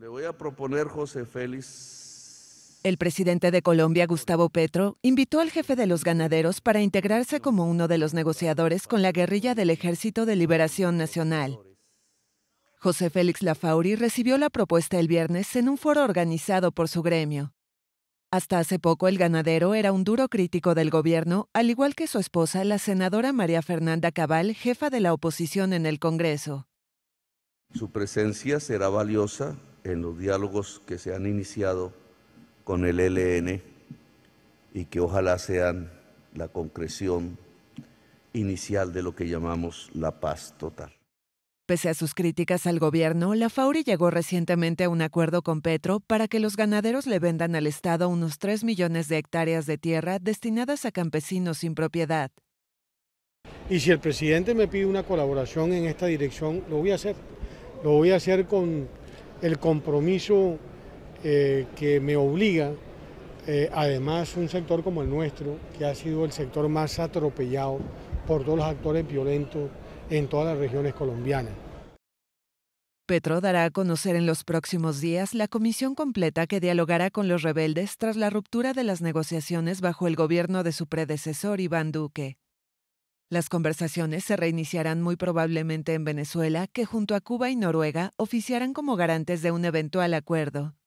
Le voy a proponer, José Félix. El presidente de Colombia, Gustavo Petro, invitó al jefe de los ganaderos para integrarse como uno de los negociadores con la guerrilla del Ejército de Liberación Nacional. José Félix Lafauri recibió la propuesta el viernes en un foro organizado por su gremio. Hasta hace poco el ganadero era un duro crítico del gobierno, al igual que su esposa, la senadora María Fernanda Cabal, jefa de la oposición en el Congreso. Su presencia será valiosa en los diálogos que se han iniciado con el LN y que ojalá sean la concreción inicial de lo que llamamos la paz total. Pese a sus críticas al gobierno, la FAURI llegó recientemente a un acuerdo con Petro para que los ganaderos le vendan al Estado unos 3 millones de hectáreas de tierra destinadas a campesinos sin propiedad. Y si el presidente me pide una colaboración en esta dirección, lo voy a hacer. Lo voy a hacer con el compromiso eh, que me obliga, eh, además un sector como el nuestro, que ha sido el sector más atropellado por todos los actores violentos en todas las regiones colombianas. Petro dará a conocer en los próximos días la comisión completa que dialogará con los rebeldes tras la ruptura de las negociaciones bajo el gobierno de su predecesor Iván Duque. Las conversaciones se reiniciarán muy probablemente en Venezuela, que junto a Cuba y Noruega oficiarán como garantes de un eventual acuerdo.